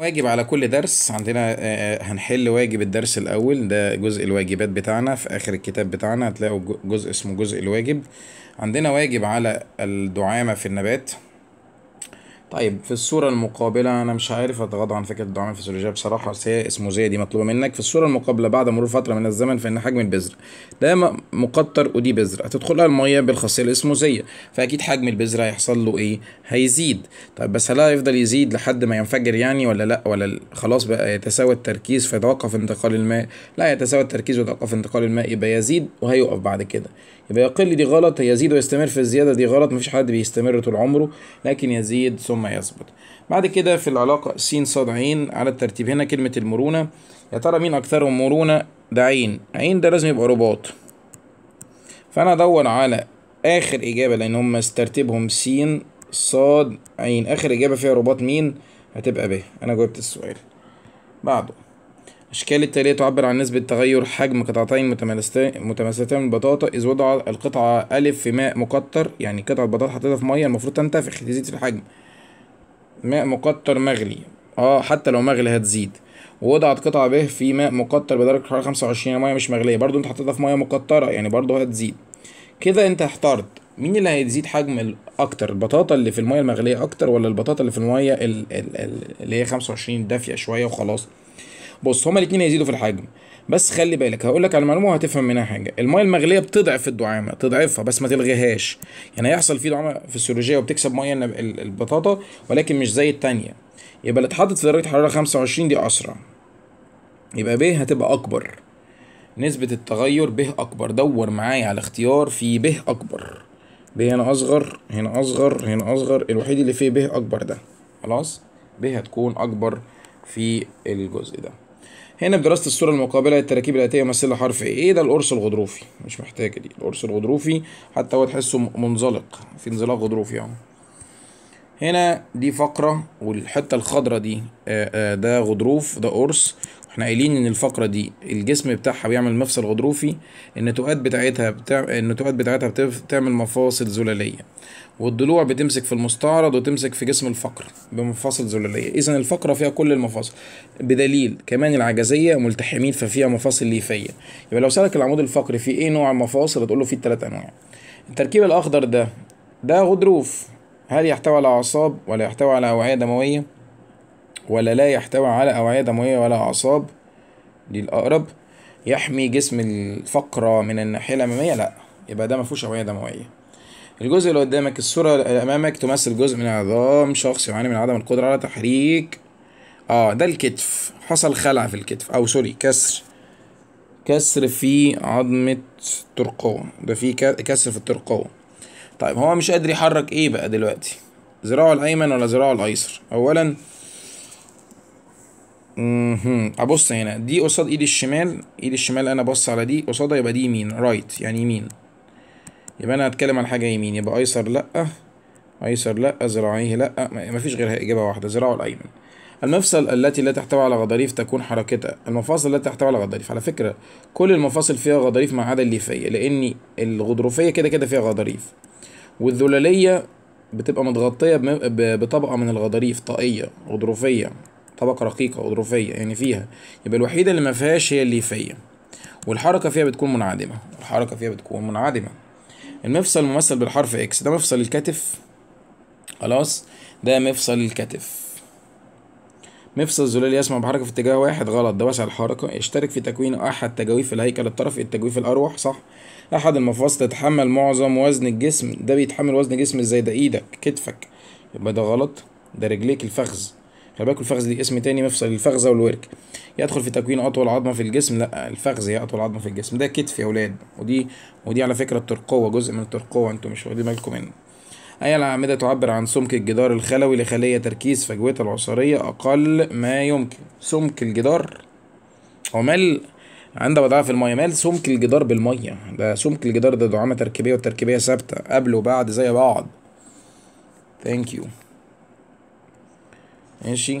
واجب على كل درس عندنا آه، آه، هنحل واجب الدرس الأول ده جزء الواجبات بتاعنا في آخر الكتاب بتاعنا هتلاقوا جزء اسمه جزء الواجب عندنا واجب على الدعامة في النبات طيب في الصورة المقابلة أنا مش عارف أتغاضى عن فكرة الدعم الفسيولوجية بصراحة بس هي اسمه دي مطلوبة منك في الصورة المقابلة بعد مرور فترة من الزمن فإن حجم البذرة ده مقطر ودي بذرة هتدخلها المية بالخاصية الاسموزية فأكيد حجم البذرة هيحصل له إيه؟ هيزيد طيب بس هل هيفضل يزيد لحد ما ينفجر يعني ولا لأ ولا خلاص بقى يتساوى التركيز فيتوقف انتقال الماء لا يتساوى التركيز ويتوقف انتقال الماء يبقى يزيد وهيقف بعد كده يبقى يقل دي غلط يزيد ويستمر في الزيادة دي غلط مفيش حد بيستمر طول عمره لكن يزيد ثم ثم يثبت بعد كده في العلاقة س ص عين على الترتيب هنا كلمة المرونة يا ترى مين أكثرهم مرونة ده عين عين ده لازم يبقى رباط فأنا أدور على آخر إجابة لأن هم ترتيبهم س ص عين آخر إجابة فيها رباط مين هتبقى ب أنا جاوبت السؤال بعده الأشكال التالية تعبر عن نسبة تغير حجم قطعتين متماثلتين من البطاطا إذ وضع القطعة أ في ماء مكتر يعني قطعة بطاطا حطيتها في مية المفروض تنتفخ تزيد في الحجم ماء مقطر مغلي اه حتى لو مغلي هتزيد ووضعت قطعة به في ماء مقطر بدرجة حرارة 25 مية مش مغلية برضو انت حطيتها في مية مقطرة يعني برضو هتزيد كده انت احترت مين اللي هيزيد حجم اكتر البطاطا اللي في المية المغلية اكتر ولا البطاطا اللي في المية اللي هي 25 دافية شوية وخلاص بص هما الاتنين هيزيدوا في الحجم بس خلي بالك هقول لك على معلومه وهتفهم منها حاجه الميه المغليه بتضعف الدعامه تضعفها بس ما تلغيهاش يعني هيحصل في دعامه فسيولوجيه وبتكسب ميه البطاطا ولكن مش زي التانية يبقى اللي اتحطت في درجه حراره 25 دي اسرع يبقى ب هتبقى اكبر نسبة التغير به أكبر دور معايا على اختيار في به أكبر ب هنا أصغر هنا أصغر هنا أصغر الوحيد اللي فيه به أكبر ده خلاص ب هتكون أكبر في الجزء ده هنا في دراسه الصورة المقابلة للتراكيب الآتية يمثل حرف A إيه ده القرص الغضروفي مش محتاجة دي القرص الغضروفي حتى هو تحسه منزلق في انزلاق غضروفي أهو يعني. هنا دي فقرة والحتة الخضرة دي آه، آه، ده غضروف ده قرص احنا قايلين ان الفقرة دي الجسم بتاعها بيعمل مفصل غضروفي النتوءات بتاعتها النتوءات بتاعتها بتعمل مفاصل زلالية والضلوع بتمسك في المستعرض وتمسك في جسم الفقر بمفاصل زلالية اذا الفقرة فيها كل المفاصل بدليل كمان العجزية ملتحمين ففيها مفاصل ليفية يبقى لو سألك العمود الفقري فيه ايه نوع المفاصل هتقول له فيه التلات انواع التركيب الاخضر ده ده غضروف هل يحتوي على أعصاب ولا يحتوي على أوعية دموية ولا لا يحتوي على أوعية دموية ولا أعصاب دي الأقرب يحمي جسم الفقرة من الناحية الأمامية لا يبقى ده مفهوش أوعية دموية الجزء اللي قدامك الصورة اللي أمامك تمثل جزء من عظام شخص يعاني من عدم القدرة على تحريك اه ده الكتف حصل خلع في الكتف أو سوري كسر كسر في عظمة ترقوة ده في كسر في الترقوة طيب هو مش قادر يحرك ايه بقى دلوقتي ذراعه الايمن ولا ذراعه الايسر اولا ابص هنا دي قصاد ايدي الشمال ايدي الشمال انا بص على دي قصادها يبقى دي يمين رايت يعني يمين يبقى انا هتكلم عن حاجه يمين يبقى ايسر لا ايسر لا ذراعيه لا مفيش غيرها اجابه واحده ذراعه الايمن المفصل التي لا تحتوي على غضاريف تكون حركتها المفاصل لا تحتوي على غضاريف على فكره كل المفاصل فيها غضاريف ما عدا الليفيه لان الغضروفيه كده كده فيها غضاريف والذلالية بتبقى متغطية بطبقة من الغضاريف طائية غضروفية طبقة رقيقة غضروفية يعني فيها يبقى الوحيدة اللي ما فيهاش هي الليفية والحركة فيها بتكون منعدمة الحركة فيها بتكون منعدمة المفصل ممثل بالحرف اكس ده مفصل الكتف خلاص ده مفصل الكتف مفصل الزلال يسمع بحركة في اتجاه واحد غلط ده واسع الحركة يشترك في تكوين أحد تجاويف الهيكل الطرفي التجويف الأروح صح أحد المفاصل تتحمل معظم وزن الجسم ده بيتحمل وزن جسم ازاي ده إيدك كتفك يبقى ده غلط ده رجليك الفخذ خلي بالك الفخذ دي اسم تاني مفصل او الورك يدخل في تكوين أطول عظمة في الجسم لا الفخذ هي أطول عظمة في الجسم ده كتف يا ولاد ودي ودي على فكرة الترقوة جزء من الترقوة انتوا مش واخدين بالكم منه أي الأعمدة تعبر عن سمك الجدار الخلوي لخلية تركيز فجوتها العصريه أقل ما يمكن سمك الجدار عمل عند وضعها في الميه مال سمك الجدار بالميه ده سمك الجدار ده دعامه تركيبيه والتركيبيه ثابته قبل وبعد زي بعض ثانك يو ماشي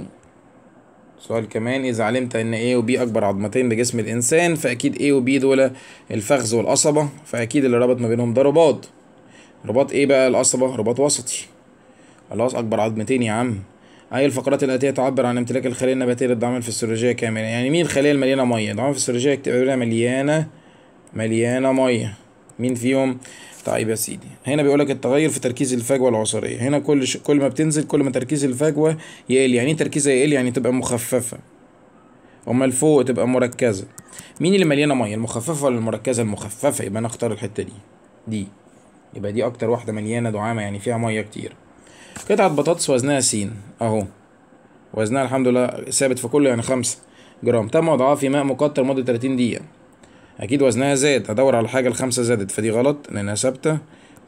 سؤال كمان اذا علمت ان A و B اكبر عظمتين بجسم الانسان فاكيد A و B دول الفخذ والقصبه فاكيد اللي رابط ما بينهم ده رباط رباط ايه بقى القصبه رباط وسطي خلاص اكبر عظمتين يا عم أي الفقرات الآتية تعبر عن امتلاك الخلية النباتية للضعام الفسيولوجيه كاملة يعني مين الخلية المليانة مية الضعام الفسيولوجيه السيولوجية لها مليانة مليانة مية مين فيهم طيب يا سيدي هنا بيقول لك التغير في تركيز الفجوه العصريه هنا كل ش... كل ما بتنزل كل ما تركيز الفجوه يقل يعني ايه تركيزها يقل يعني تبقى مخففه امال فوق تبقى مركزه مين اللي مليانه ميه المخففه ولا المركزه المخففه يبقى انا اختار الحته دي دي يبقى دي اكتر واحده مليانه دعامه يعني فيها ميه كتير قطعة بطاطس وزنها س أهو وزنها الحمد لله ثابت في كله يعني خمسة جرام تم وضعها في ماء مقطر مدة تلاتين دقيقة أكيد وزنها زاد أدور على حاجة الخمسة زادت فدي غلط لأنها ثابتة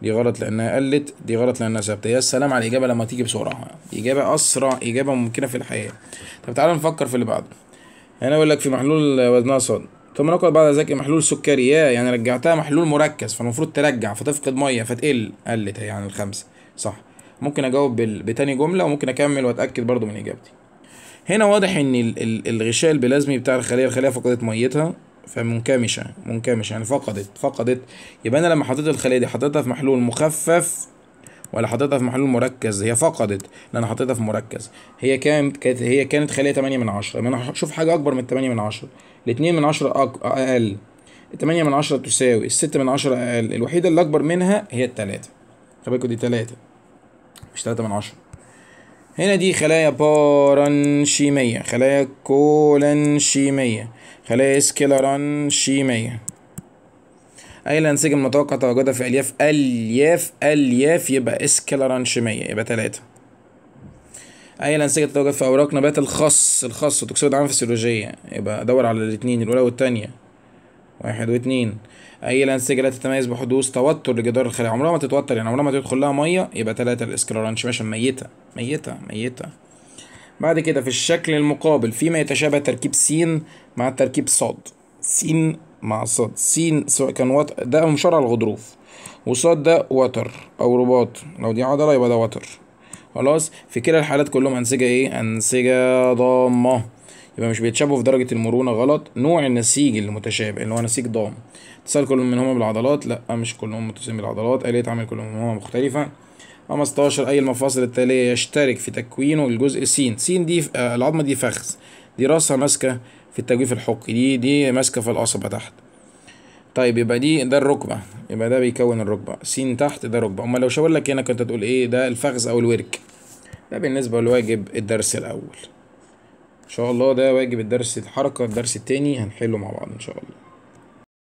دي غلط لأنها قلت دي غلط لأنها ثابتة يا سلام على الإجابة لما تيجي بسرعة إجابة أسرع إجابة ممكنة في الحياة طب تعالى نفكر في اللي بعده هنا أقول لك في محلول وزنها صاد ثم نقل بعد ذلك محلول سكري يا يعني رجعتها محلول مركز فالمفروض ترجع فتفقد ميه فتقل قلت هي يعني عن الخمسه صح ممكن اجاوب بتاني جمله وممكن اكمل واتاكد برضو من اجابتي هنا واضح ان الغشاء البلازمي بتاع الخليه الخليه فقدت ميتها فمنكمشه منكمشه يعني فقدت فقدت يبقى انا لما حطيت الخليه دي حطيتها في محلول مخفف ولا حطيتها في محلول مركز هي فقدت لان انا حطيتها في مركز هي كانت كانت هي كانت خليه 8 من 10 انا هشوف حاجه اكبر من 8 من 10 ال 2 من 10 اقل 8 من 10 تساوي ال 6 من 10 اقل الوحيده اللي اكبر منها هي 3 خلي بالكوا دي 3 مش تلاتة من عشرة هنا دي خلايا بارنشيمية خلايا كولنشيمية خلايا سكيلرنشيمية أي الأنسجة المتوقع تواجدها في ألياف ألياف ألياف يبقى اسكيلرنشيمية يبقى تلاتة أي الأنسجة تتواجد في أوراق نبات الخص الخص وتكسيد عام في السيولوجية يبقى دور على الاتنين الأولى والتانية واحد واتنين اي الانسجه لا تتميز بحدوث توتر لجدار الخلايا عمرها ما تتوتر يعني عمرها ما تدخل لها ميه يبقى تلاتة الاسكلورانش انشماشن ميته ميته ميته بعد كده في الشكل المقابل فيما يتشابه تركيب س مع تركيب ص س مع ص س سواء كان وط... ده مشرع الغضروف وص ده وتر او رباط لو دي عضله يبقى ده وتر خلاص في كلا الحالات كلهم انسجه ايه انسجه ضامه يبقى مش بيتشابهوا في درجة المرونة غلط نوع النسيج المتشابه اللي هو نسيج ضام اتصال كل منهما بالعضلات لا مش كلهم متصلين بالعضلات آلية عمل كل منهما مختلفة 15 أي المفاصل التالية يشترك في تكوينه الجزء س س دي آه، العظمة دي فخذ دي راسها ماسكة في التجويف الحقي دي دي ماسكة في القصبة تحت طيب يبقى دي ده الركبة يبقى ده بيكون الركبة س تحت ده ركبة أما لو شاور لك هنا كنت هتقول إيه ده الفخذ أو الورك ده بالنسبة لواجب الدرس الأول ان شاء الله ده واجب الدرس الحركه الدرس التاني هنحله مع بعض ان شاء الله